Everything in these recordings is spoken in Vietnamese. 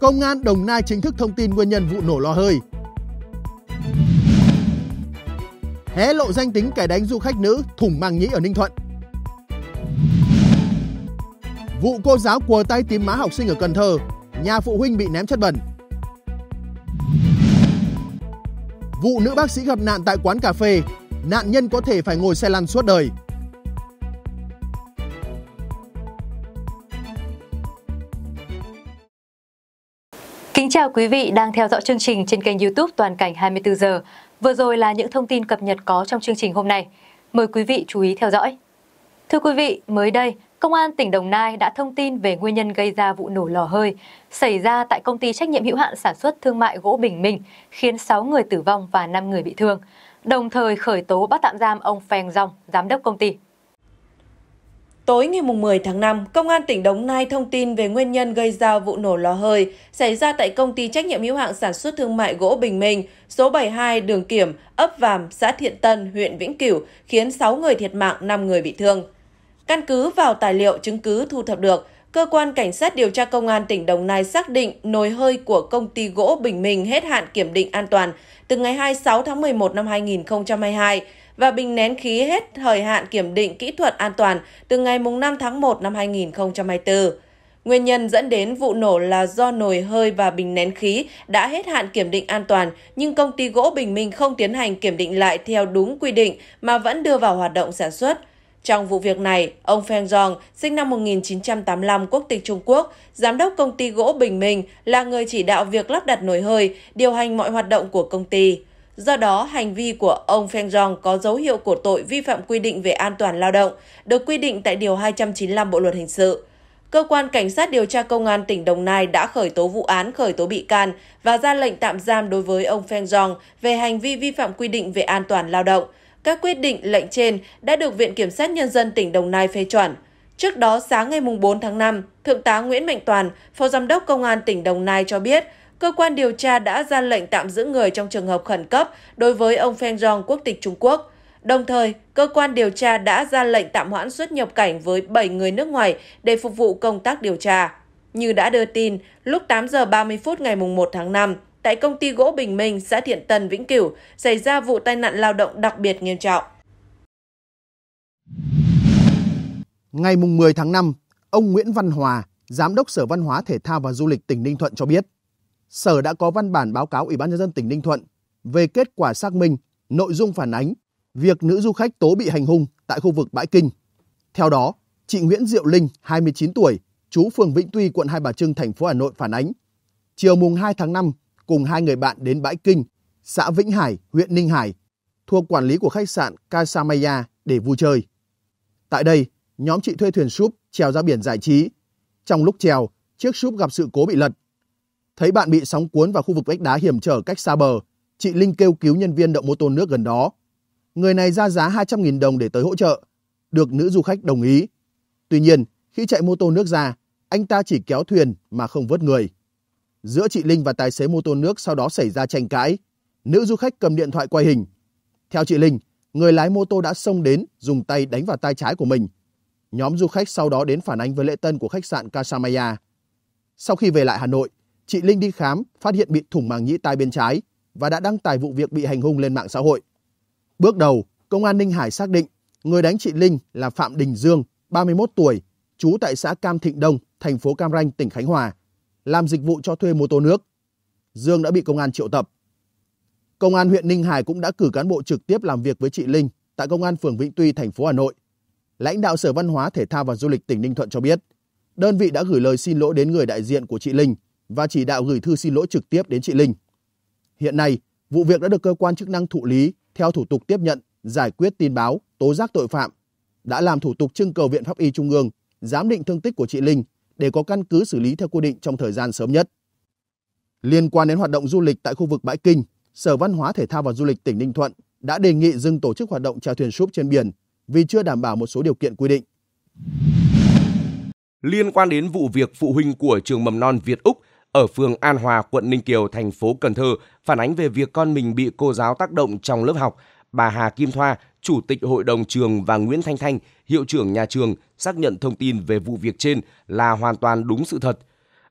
Công an Đồng Nai chính thức thông tin nguyên nhân vụ nổ lò hơi. Hé lộ danh tính kẻ đánh du khách nữ thủng màng nhĩ ở Ninh Thuận. Vụ cô giáo quờ tay tím má học sinh ở Cần Thơ, nhà phụ huynh bị ném chất bẩn. Vụ nữ bác sĩ gặp nạn tại quán cà phê, nạn nhân có thể phải ngồi xe lăn suốt đời. Kính chào quý vị đang theo dõi chương trình trên kênh youtube Toàn cảnh 24 giờ. Vừa rồi là những thông tin cập nhật có trong chương trình hôm nay. Mời quý vị chú ý theo dõi. Thưa quý vị, mới đây, Công an tỉnh Đồng Nai đã thông tin về nguyên nhân gây ra vụ nổ lò hơi xảy ra tại công ty trách nhiệm hữu hạn sản xuất thương mại gỗ Bình Minh, khiến 6 người tử vong và 5 người bị thương, đồng thời khởi tố bắt tạm giam ông Phèn Dòng, giám đốc công ty. Tối ngày 10 tháng 5, Công an tỉnh Đồng Nai thông tin về nguyên nhân gây ra vụ nổ lò hơi xảy ra tại công ty trách nhiệm hữu hạn sản xuất thương mại gỗ Bình Minh, số 72 đường Kiểm, ấp Vàm, xã Thiện Tân, huyện Vĩnh Cửu, khiến 6 người thiệt mạng, 5 người bị thương. Căn cứ vào tài liệu chứng cứ thu thập được, cơ quan cảnh sát điều tra công an tỉnh Đồng Nai xác định nồi hơi của công ty gỗ Bình Minh hết hạn kiểm định an toàn từ ngày 26 tháng 11 năm 2022 và bình nén khí hết thời hạn kiểm định kỹ thuật an toàn từ ngày 5 tháng 1 năm 2024. Nguyên nhân dẫn đến vụ nổ là do nồi hơi và bình nén khí đã hết hạn kiểm định an toàn, nhưng công ty gỗ Bình Minh không tiến hành kiểm định lại theo đúng quy định mà vẫn đưa vào hoạt động sản xuất. Trong vụ việc này, ông Feng Zhong, sinh năm 1985 quốc tịch Trung Quốc, giám đốc công ty gỗ Bình Minh, là người chỉ đạo việc lắp đặt nồi hơi, điều hành mọi hoạt động của công ty. Do đó, hành vi của ông Feng Rong có dấu hiệu của tội vi phạm quy định về an toàn lao động, được quy định tại Điều 295 Bộ Luật Hình sự. Cơ quan Cảnh sát điều tra Công an tỉnh Đồng Nai đã khởi tố vụ án khởi tố bị can và ra lệnh tạm giam đối với ông Feng Rong về hành vi vi phạm quy định về an toàn lao động. Các quyết định lệnh trên đã được Viện Kiểm sát Nhân dân tỉnh Đồng Nai phê chuẩn. Trước đó, sáng ngày 4 tháng 5, Thượng tá Nguyễn Mạnh Toàn, Phó Giám đốc Công an tỉnh Đồng Nai cho biết cơ quan điều tra đã ra lệnh tạm giữ người trong trường hợp khẩn cấp đối với ông Feng Rong quốc tịch Trung Quốc. Đồng thời, cơ quan điều tra đã ra lệnh tạm hoãn xuất nhập cảnh với 7 người nước ngoài để phục vụ công tác điều tra. Như đã đưa tin, lúc 8 giờ 30 phút ngày 1 tháng 5, tại công ty gỗ Bình Minh, xã Thiện Tân, Vĩnh Cửu, xảy ra vụ tai nạn lao động đặc biệt nghiêm trọng. Ngày 10 tháng 5, ông Nguyễn Văn Hòa, Giám đốc Sở Văn hóa Thể thao và Du lịch tỉnh Ninh Thuận cho biết, Sở đã có văn bản báo cáo Ủy ban nhân dân tỉnh Ninh Thuận về kết quả xác minh nội dung phản ánh việc nữ du khách tố bị hành hung tại khu vực bãi kinh. Theo đó, chị Nguyễn Diệu Linh, 29 tuổi, chú phường Vĩnh Tuy, quận Hai Bà Trưng, thành phố Hà Nội phản ánh. Chiều mùng 2 tháng 5, cùng hai người bạn đến bãi kinh, xã Vĩnh Hải, huyện Ninh Hải, thuộc quản lý của khách sạn Casamaya để vui chơi. Tại đây, nhóm chị thuê thuyền súp trèo ra biển giải trí. Trong lúc trèo, chiếc súp gặp sự cố bị lật Thấy bạn bị sóng cuốn vào khu vực vách đá hiểm trở cách xa bờ, chị Linh kêu cứu nhân viên động mô tô nước gần đó. Người này ra giá 200.000 đồng để tới hỗ trợ, được nữ du khách đồng ý. Tuy nhiên, khi chạy mô tô nước ra, anh ta chỉ kéo thuyền mà không vớt người. Giữa chị Linh và tài xế mô tô nước sau đó xảy ra tranh cãi. Nữ du khách cầm điện thoại quay hình. Theo chị Linh, người lái mô tô đã xông đến dùng tay đánh vào tay trái của mình. Nhóm du khách sau đó đến phản ánh với lễ tân của khách sạn Casamaya. Sau khi về lại Hà Nội, chị Linh đi khám phát hiện bị thủng màng nhĩ tai bên trái và đã đăng tải vụ việc bị hành hung lên mạng xã hội. Bước đầu, công an Ninh Hải xác định người đánh chị Linh là Phạm Đình Dương, 31 tuổi, trú tại xã Cam Thịnh Đông, thành phố Cam Ranh, tỉnh Khánh Hòa, làm dịch vụ cho thuê mô tô nước. Dương đã bị công an triệu tập. Công an huyện Ninh Hải cũng đã cử cán bộ trực tiếp làm việc với chị Linh tại công an phường Vĩnh Tuy, thành phố Hà Nội. Lãnh đạo Sở Văn hóa Thể thao và Du lịch tỉnh Ninh Thuận cho biết, đơn vị đã gửi lời xin lỗi đến người đại diện của chị Linh và chỉ đạo gửi thư xin lỗi trực tiếp đến chị Linh. Hiện nay, vụ việc đã được cơ quan chức năng thụ lý theo thủ tục tiếp nhận, giải quyết tin báo, tố giác tội phạm, đã làm thủ tục trưng cầu Viện Pháp y Trung ương giám định thương tích của chị Linh để có căn cứ xử lý theo quy định trong thời gian sớm nhất. Liên quan đến hoạt động du lịch tại khu vực Bãi Kinh, Sở Văn hóa Thể thao và Du lịch tỉnh Ninh Thuận đã đề nghị dừng tổ chức hoạt động chèo thuyền súp trên biển vì chưa đảm bảo một số điều kiện quy định. Liên quan đến vụ việc phụ huynh của trường mầm non Việt Úc ở phường An Hòa, quận Ninh Kiều, thành phố Cần Thơ phản ánh về việc con mình bị cô giáo tác động trong lớp học. Bà Hà Kim Thoa, Chủ tịch Hội đồng trường và Nguyễn Thanh Thanh, Hiệu trưởng nhà trường xác nhận thông tin về vụ việc trên là hoàn toàn đúng sự thật.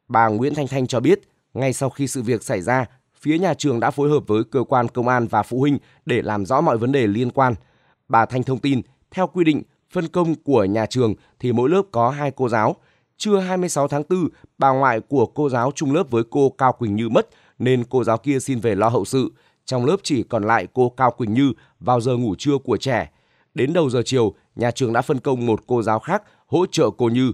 Bà Nguyễn Thanh Thanh cho biết, ngay sau khi sự việc xảy ra, phía nhà trường đã phối hợp với cơ quan công an và phụ huynh để làm rõ mọi vấn đề liên quan. Bà Thanh thông tin, theo quy định, phân công của nhà trường thì mỗi lớp có hai cô giáo – Trưa 26 tháng 4, bà ngoại của cô giáo chung lớp với cô Cao Quỳnh Như mất nên cô giáo kia xin về lo hậu sự. Trong lớp chỉ còn lại cô Cao Quỳnh Như vào giờ ngủ trưa của trẻ. Đến đầu giờ chiều, nhà trường đã phân công một cô giáo khác hỗ trợ cô Như.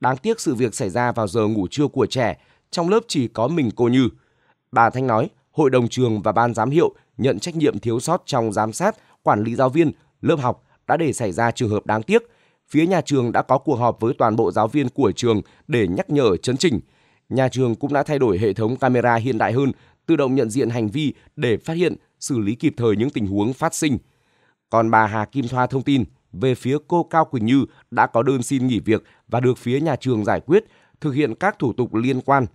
Đáng tiếc sự việc xảy ra vào giờ ngủ trưa của trẻ, trong lớp chỉ có mình cô Như. Bà Thanh nói, hội đồng trường và ban giám hiệu nhận trách nhiệm thiếu sót trong giám sát, quản lý giáo viên, lớp học đã để xảy ra trường hợp đáng tiếc – phía nhà trường đã có cuộc họp với toàn bộ giáo viên của trường để nhắc nhở chấn chỉnh. Nhà trường cũng đã thay đổi hệ thống camera hiện đại hơn, tự động nhận diện hành vi để phát hiện, xử lý kịp thời những tình huống phát sinh. Còn bà Hà Kim Thoa thông tin, về phía cô Cao Quỳnh Như đã có đơn xin nghỉ việc và được phía nhà trường giải quyết, thực hiện các thủ tục liên quan.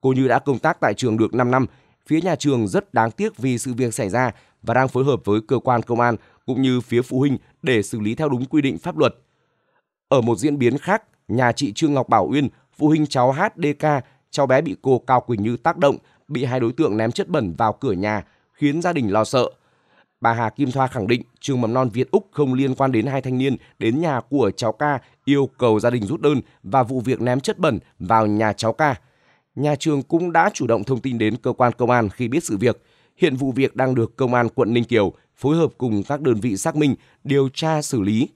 Cô Như đã công tác tại trường được 5 năm, phía nhà trường rất đáng tiếc vì sự việc xảy ra và đang phối hợp với cơ quan công an cũng như phía phụ huynh để xử lý theo đúng quy định pháp luật. Ở một diễn biến khác, nhà chị Trương Ngọc Bảo Uyên, phụ huynh cháu HDK, cháu bé bị cô Cao Quỳnh Như tác động, bị hai đối tượng ném chất bẩn vào cửa nhà, khiến gia đình lo sợ. Bà Hà Kim Thoa khẳng định trường mầm non Việt Úc không liên quan đến hai thanh niên đến nhà của cháu ca yêu cầu gia đình rút đơn và vụ việc ném chất bẩn vào nhà cháu ca. Nhà trường cũng đã chủ động thông tin đến cơ quan công an khi biết sự việc. Hiện vụ việc đang được công an quận Ninh Kiều phối hợp cùng các đơn vị xác minh, điều tra xử lý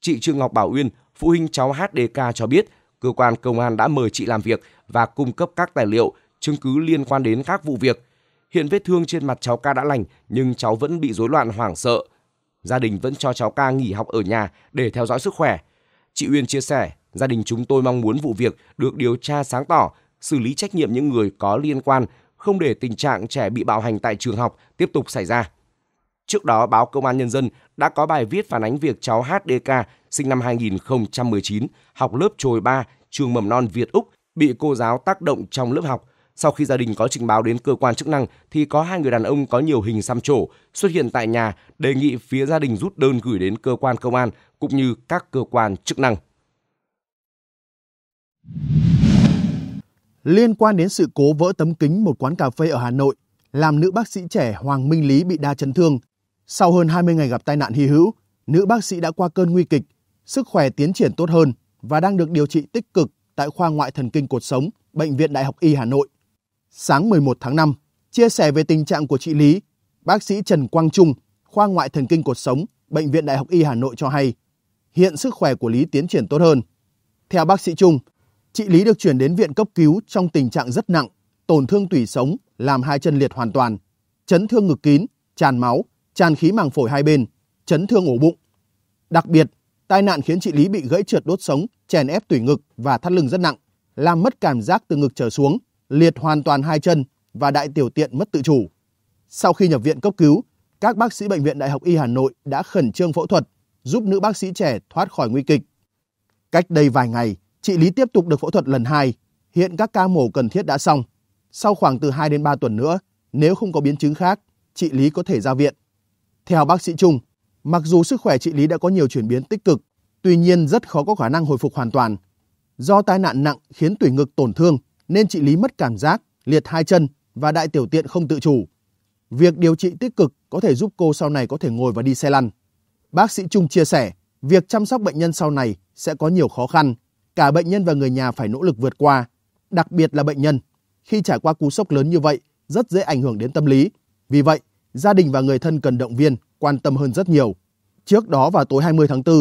chị Trương Ngọc Bảo Uyên, phụ huynh cháu HDK cho biết, cơ quan công an đã mời chị làm việc và cung cấp các tài liệu, chứng cứ liên quan đến các vụ việc. Hiện vết thương trên mặt cháu ca đã lành nhưng cháu vẫn bị rối loạn hoảng sợ. Gia đình vẫn cho cháu ca nghỉ học ở nhà để theo dõi sức khỏe. Chị Uyên chia sẻ, gia đình chúng tôi mong muốn vụ việc được điều tra sáng tỏ, xử lý trách nhiệm những người có liên quan, không để tình trạng trẻ bị bạo hành tại trường học tiếp tục xảy ra. Trước đó, báo Công an Nhân dân đã có bài viết phản ánh việc cháu HDK sinh năm 2019, học lớp trồi 3, trường mầm non Việt Úc, bị cô giáo tác động trong lớp học. Sau khi gia đình có trình báo đến cơ quan chức năng thì có hai người đàn ông có nhiều hình xăm trổ xuất hiện tại nhà đề nghị phía gia đình rút đơn gửi đến cơ quan công an cũng như các cơ quan chức năng. Liên quan đến sự cố vỡ tấm kính một quán cà phê ở Hà Nội, làm nữ bác sĩ trẻ Hoàng Minh Lý bị đa chấn thương, sau hơn 20 ngày gặp tai nạn hy hữu, nữ bác sĩ đã qua cơn nguy kịch, sức khỏe tiến triển tốt hơn và đang được điều trị tích cực tại khoa ngoại thần kinh cột sống, Bệnh viện Đại học Y Hà Nội. Sáng 11 tháng 5, chia sẻ về tình trạng của chị Lý, bác sĩ Trần Quang Trung, khoa ngoại thần kinh cột sống, Bệnh viện Đại học Y Hà Nội cho hay, hiện sức khỏe của Lý tiến triển tốt hơn. Theo bác sĩ Trung, chị Lý được chuyển đến viện cấp cứu trong tình trạng rất nặng, tổn thương tủy sống, làm hai chân liệt hoàn toàn, chấn thương ngực kín, tràn máu, tràn khí màng phổi hai bên, chấn thương ổ bụng. Đặc biệt, tai nạn khiến chị Lý bị gãy trượt đốt sống, chèn ép tủy ngực và thắt lưng rất nặng, làm mất cảm giác từ ngực trở xuống, liệt hoàn toàn hai chân và đại tiểu tiện mất tự chủ. Sau khi nhập viện cấp cứu, các bác sĩ bệnh viện Đại học Y Hà Nội đã khẩn trương phẫu thuật, giúp nữ bác sĩ trẻ thoát khỏi nguy kịch. Cách đây vài ngày, chị Lý tiếp tục được phẫu thuật lần hai. Hiện các ca mổ cần thiết đã xong. Sau khoảng từ 2 đến 3 tuần nữa, nếu không có biến chứng khác, chị Lý có thể ra viện. Theo bác sĩ Trung, mặc dù sức khỏe chị Lý đã có nhiều chuyển biến tích cực, tuy nhiên rất khó có khả năng hồi phục hoàn toàn. Do tai nạn nặng khiến tủy ngực tổn thương nên chị Lý mất cảm giác, liệt hai chân và đại tiểu tiện không tự chủ. Việc điều trị tích cực có thể giúp cô sau này có thể ngồi và đi xe lăn. Bác sĩ Trung chia sẻ, việc chăm sóc bệnh nhân sau này sẽ có nhiều khó khăn, cả bệnh nhân và người nhà phải nỗ lực vượt qua, đặc biệt là bệnh nhân. Khi trải qua cú sốc lớn như vậy, rất dễ ảnh hưởng đến tâm lý. Vì vậy, gia đình và người thân cần động viên, quan tâm hơn rất nhiều. Trước đó vào tối 20 tháng 4,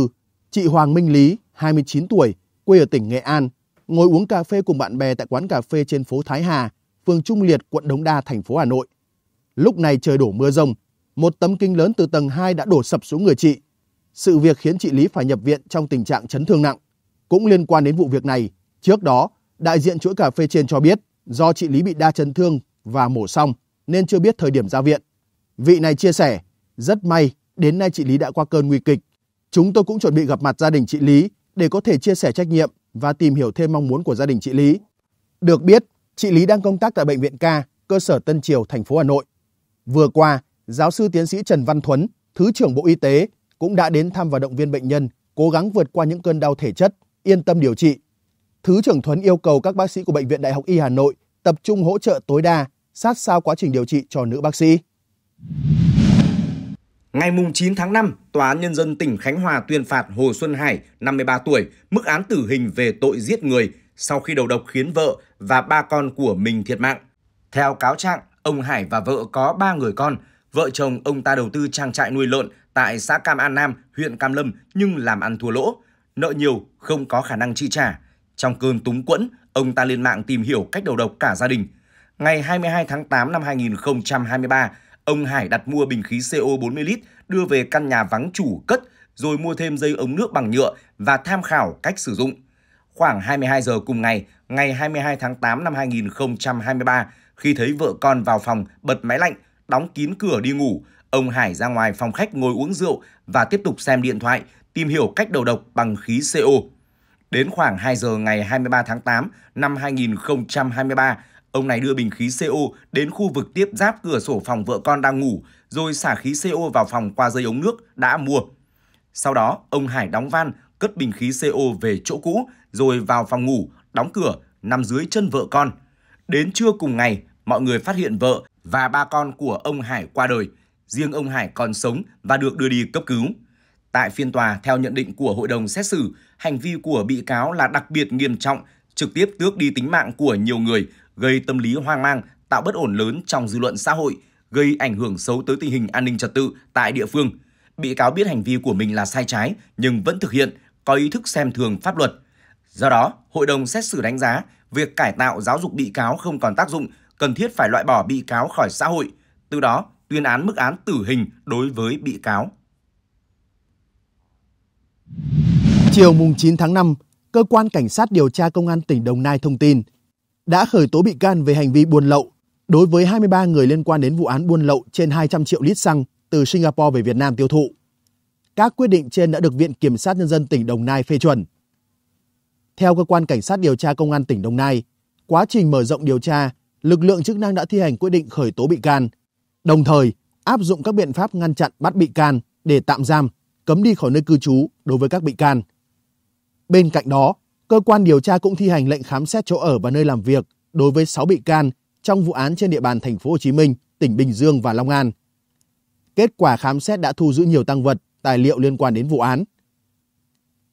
chị Hoàng Minh Lý, 29 tuổi, quê ở tỉnh Nghệ An, ngồi uống cà phê cùng bạn bè tại quán cà phê trên phố Thái Hà, phường Trung Liệt, quận Đống Đa, thành phố Hà Nội. Lúc này trời đổ mưa rông, một tấm kính lớn từ tầng 2 đã đổ sập xuống người chị. Sự việc khiến chị Lý phải nhập viện trong tình trạng chấn thương nặng. Cũng liên quan đến vụ việc này, trước đó, đại diện chuỗi cà phê trên cho biết do chị Lý bị đa chấn thương và mổ xong nên chưa biết thời điểm ra viện. Vị này chia sẻ, rất may đến nay chị Lý đã qua cơn nguy kịch. Chúng tôi cũng chuẩn bị gặp mặt gia đình chị Lý để có thể chia sẻ trách nhiệm và tìm hiểu thêm mong muốn của gia đình chị Lý. Được biết, chị Lý đang công tác tại bệnh viện Ca, cơ sở Tân Triều, thành phố Hà Nội. Vừa qua, giáo sư tiến sĩ Trần Văn Thuấn, Thứ trưởng Bộ Y tế cũng đã đến thăm và động viên bệnh nhân cố gắng vượt qua những cơn đau thể chất, yên tâm điều trị. Thứ trưởng Thuấn yêu cầu các bác sĩ của Bệnh viện Đại học Y Hà Nội tập trung hỗ trợ tối đa, sát sao quá trình điều trị cho nữ bác sĩ. Ngày 9 tháng 5, Tòa án Nhân dân tỉnh Khánh Hòa tuyên phạt Hồ Xuân Hải, 53 tuổi, mức án tử hình về tội giết người sau khi đầu độc khiến vợ và ba con của mình thiệt mạng. Theo cáo trạng, ông Hải và vợ có ba người con. Vợ chồng ông ta đầu tư trang trại nuôi lợn tại xã Cam An Nam, huyện Cam Lâm nhưng làm ăn thua lỗ. Nợ nhiều, không có khả năng chi trả. Trong cơn túng quẫn, ông ta lên mạng tìm hiểu cách đầu độc cả gia đình. Ngày 22 tháng 8 năm 2023, Ông Hải đặt mua bình khí CO 40 lít đưa về căn nhà vắng chủ cất rồi mua thêm dây ống nước bằng nhựa và tham khảo cách sử dụng. Khoảng 22 giờ cùng ngày, ngày 22 tháng 8 năm 2023, khi thấy vợ con vào phòng bật máy lạnh, đóng kín cửa đi ngủ, ông Hải ra ngoài phòng khách ngồi uống rượu và tiếp tục xem điện thoại, tìm hiểu cách đầu độc bằng khí CO. Đến khoảng 2 giờ ngày 23 tháng 8 năm 2023, Ông này đưa bình khí CO đến khu vực tiếp giáp cửa sổ phòng vợ con đang ngủ, rồi xả khí CO vào phòng qua dây ống nước đã mua. Sau đó, ông Hải đóng van, cất bình khí CO về chỗ cũ, rồi vào phòng ngủ, đóng cửa, nằm dưới chân vợ con. Đến trưa cùng ngày, mọi người phát hiện vợ và ba con của ông Hải qua đời. Riêng ông Hải còn sống và được đưa đi cấp cứu. Tại phiên tòa, theo nhận định của hội đồng xét xử, hành vi của bị cáo là đặc biệt nghiêm trọng, trực tiếp tước đi tính mạng của nhiều người, gây tâm lý hoang mang, tạo bất ổn lớn trong dư luận xã hội, gây ảnh hưởng xấu tới tình hình an ninh trật tự tại địa phương. Bị cáo biết hành vi của mình là sai trái nhưng vẫn thực hiện, có ý thức xem thường pháp luật. Do đó, hội đồng xét xử đánh giá việc cải tạo giáo dục bị cáo không còn tác dụng, cần thiết phải loại bỏ bị cáo khỏi xã hội, từ đó tuyên án mức án tử hình đối với bị cáo. Chiều mùng 9 tháng 5, cơ quan cảnh sát điều tra công an tỉnh Đồng Nai thông tin đã khởi tố bị can về hành vi buôn lậu đối với 23 người liên quan đến vụ án buôn lậu trên 200 triệu lít xăng từ Singapore về Việt Nam tiêu thụ. Các quyết định trên đã được Viện Kiểm sát Nhân dân tỉnh Đồng Nai phê chuẩn. Theo cơ quan cảnh sát điều tra công an tỉnh Đồng Nai, quá trình mở rộng điều tra, lực lượng chức năng đã thi hành quyết định khởi tố bị can, đồng thời áp dụng các biện pháp ngăn chặn bắt bị can để tạm giam, cấm đi khỏi nơi cư trú đối với các bị can. Bên cạnh đó, cơ quan điều tra cũng thi hành lệnh khám xét chỗ ở và nơi làm việc đối với 6 bị can trong vụ án trên địa bàn thành phố Hồ Chí Minh, tỉnh Bình Dương và Long An. Kết quả khám xét đã thu giữ nhiều tăng vật, tài liệu liên quan đến vụ án.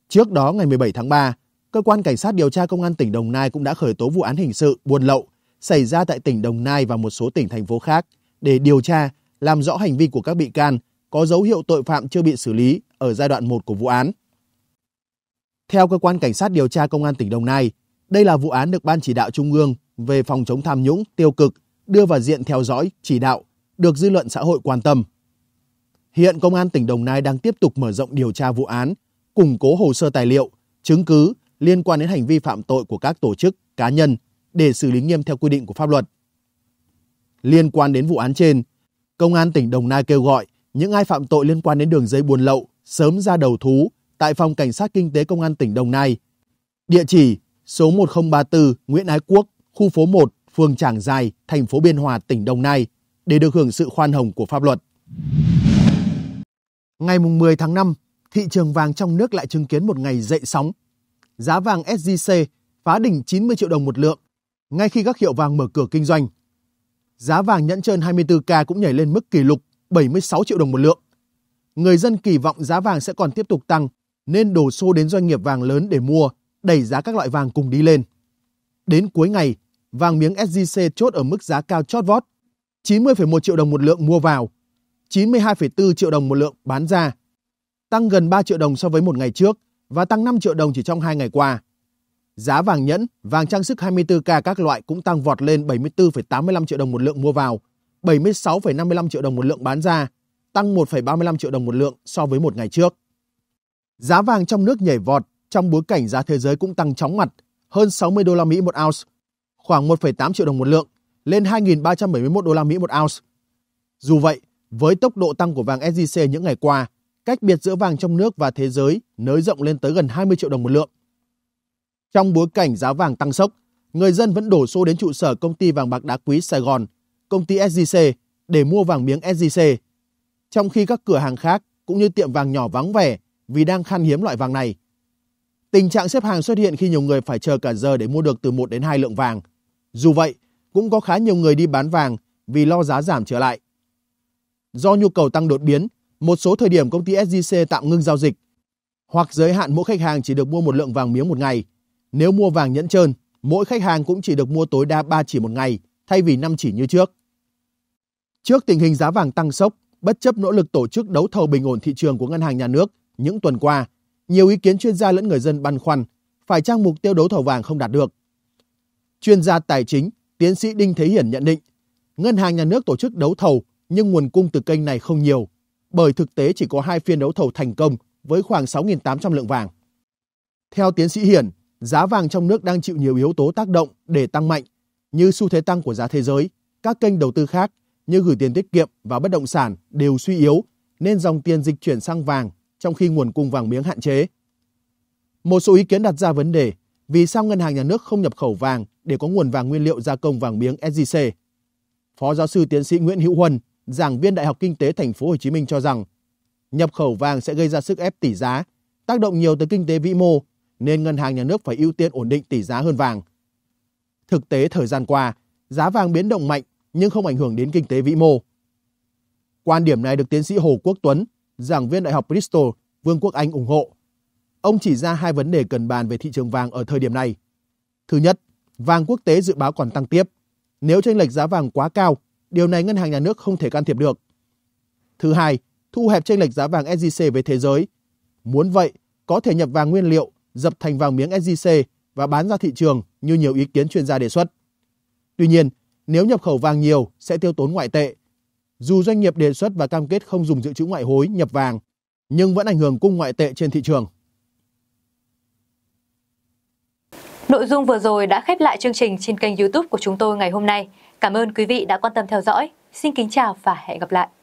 Trước đó ngày 17 tháng 3, cơ quan cảnh sát điều tra công an tỉnh Đồng Nai cũng đã khởi tố vụ án hình sự buôn lậu xảy ra tại tỉnh Đồng Nai và một số tỉnh thành phố khác để điều tra, làm rõ hành vi của các bị can có dấu hiệu tội phạm chưa bị xử lý ở giai đoạn 1 của vụ án. Theo cơ quan cảnh sát điều tra công an tỉnh Đồng Nai, đây là vụ án được Ban chỉ đạo Trung ương về phòng chống tham nhũng tiêu cực đưa vào diện theo dõi, chỉ đạo, được dư luận xã hội quan tâm. Hiện Công an tỉnh Đồng Nai đang tiếp tục mở rộng điều tra vụ án, củng cố hồ sơ tài liệu, chứng cứ liên quan đến hành vi phạm tội của các tổ chức, cá nhân để xử lý nghiêm theo quy định của pháp luật. Liên quan đến vụ án trên, Công an tỉnh Đồng Nai kêu gọi những ai phạm tội liên quan đến đường dây buôn lậu sớm ra đầu thú tại Phòng Cảnh sát Kinh tế Công an tỉnh Đồng Nai. Địa chỉ số 1034 Nguyễn Ái Quốc, khu phố 1, phường Trảng Giài, thành phố Biên Hòa, tỉnh Đồng Nai để được hưởng sự khoan hồng của pháp luật. Ngày 10 tháng 5, thị trường vàng trong nước lại chứng kiến một ngày dậy sóng. Giá vàng SJC phá đỉnh 90 triệu đồng một lượng ngay khi các hiệu vàng mở cửa kinh doanh. Giá vàng nhẫn trơn 24K cũng nhảy lên mức kỷ lục 76 triệu đồng một lượng. Người dân kỳ vọng giá vàng sẽ còn tiếp tục tăng nên đổ xô đến doanh nghiệp vàng lớn để mua, đẩy giá các loại vàng cùng đi lên. Đến cuối ngày, vàng miếng SJC chốt ở mức giá cao chót vót, 90,1 triệu đồng một lượng mua vào, 92,4 triệu đồng một lượng bán ra, tăng gần 3 triệu đồng so với một ngày trước và tăng 5 triệu đồng chỉ trong 2 ngày qua. Giá vàng nhẫn, vàng trang sức 24K các loại cũng tăng vọt lên 74,85 triệu đồng một lượng mua vào, 76,55 triệu đồng một lượng bán ra, tăng 1,35 triệu đồng một lượng so với một ngày trước. Giá vàng trong nước nhảy vọt trong bối cảnh giá thế giới cũng tăng chóng mặt, hơn 60 đô la Mỹ một ounce, khoảng 1,8 triệu đồng một lượng, lên 2.371 đô la Mỹ một ounce. Dù vậy, với tốc độ tăng của vàng SJC những ngày qua, cách biệt giữa vàng trong nước và thế giới nới rộng lên tới gần 20 triệu đồng một lượng. Trong bối cảnh giá vàng tăng sốc, người dân vẫn đổ xô đến trụ sở công ty vàng bạc đá quý Sài Gòn, công ty SJC để mua vàng miếng SJC. Trong khi các cửa hàng khác cũng như tiệm vàng nhỏ vắng vẻ vì đang khan hiếm loại vàng này. Tình trạng xếp hàng xuất hiện khi nhiều người phải chờ cả giờ để mua được từ 1 đến 2 lượng vàng. Dù vậy, cũng có khá nhiều người đi bán vàng vì lo giá giảm trở lại. Do nhu cầu tăng đột biến, một số thời điểm công ty sgc tạm ngưng giao dịch hoặc giới hạn mỗi khách hàng chỉ được mua một lượng vàng miếng một ngày. Nếu mua vàng nhẫn trơn, mỗi khách hàng cũng chỉ được mua tối đa 3 chỉ một ngày thay vì 5 chỉ như trước. Trước tình hình giá vàng tăng sốc, bất chấp nỗ lực tổ chức đấu thầu bình ổn thị trường của ngân hàng nhà nước, những tuần qua, nhiều ý kiến chuyên gia lẫn người dân băn khoăn phải chăng mục tiêu đấu thầu vàng không đạt được. Chuyên gia tài chính, tiến sĩ Đinh Thế Hiển nhận định, ngân hàng nhà nước tổ chức đấu thầu nhưng nguồn cung từ kênh này không nhiều, bởi thực tế chỉ có hai phiên đấu thầu thành công với khoảng 6.800 lượng vàng. Theo tiến sĩ Hiển, giá vàng trong nước đang chịu nhiều yếu tố tác động để tăng mạnh, như xu thế tăng của giá thế giới, các kênh đầu tư khác như gửi tiền tiết kiệm và bất động sản đều suy yếu nên dòng tiền dịch chuyển sang vàng trong khi nguồn cung vàng miếng hạn chế. Một số ý kiến đặt ra vấn đề vì sao ngân hàng nhà nước không nhập khẩu vàng để có nguồn vàng nguyên liệu gia công vàng miếng SJC. Phó giáo sư tiến sĩ Nguyễn Hữu Huân, giảng viên Đại học Kinh tế Thành phố Hồ Chí Minh cho rằng nhập khẩu vàng sẽ gây ra sức ép tỷ giá, tác động nhiều tới kinh tế vĩ mô nên ngân hàng nhà nước phải ưu tiên ổn định tỷ giá hơn vàng. Thực tế thời gian qua, giá vàng biến động mạnh nhưng không ảnh hưởng đến kinh tế vĩ mô. Quan điểm này được tiến sĩ Hồ Quốc Tuấn, giảng viên Đại học Bristol, Vương quốc Anh ủng hộ. Ông chỉ ra hai vấn đề cần bàn về thị trường vàng ở thời điểm này. Thứ nhất, vàng quốc tế dự báo còn tăng tiếp. Nếu tranh lệch giá vàng quá cao, điều này ngân hàng nhà nước không thể can thiệp được. Thứ hai, thu hẹp tranh lệch giá vàng SJC với thế giới. Muốn vậy, có thể nhập vàng nguyên liệu, dập thành vàng miếng SJC và bán ra thị trường như nhiều ý kiến chuyên gia đề xuất. Tuy nhiên, nếu nhập khẩu vàng nhiều sẽ tiêu tốn ngoại tệ dù doanh nghiệp đề xuất và cam kết không dùng dự trữ ngoại hối nhập vàng, nhưng vẫn ảnh hưởng cung ngoại tệ trên thị trường. Nội dung vừa rồi đã khép lại chương trình trên kênh YouTube của chúng tôi ngày hôm nay. Cảm ơn quý vị đã quan tâm theo dõi. Xin kính chào và hẹn gặp lại.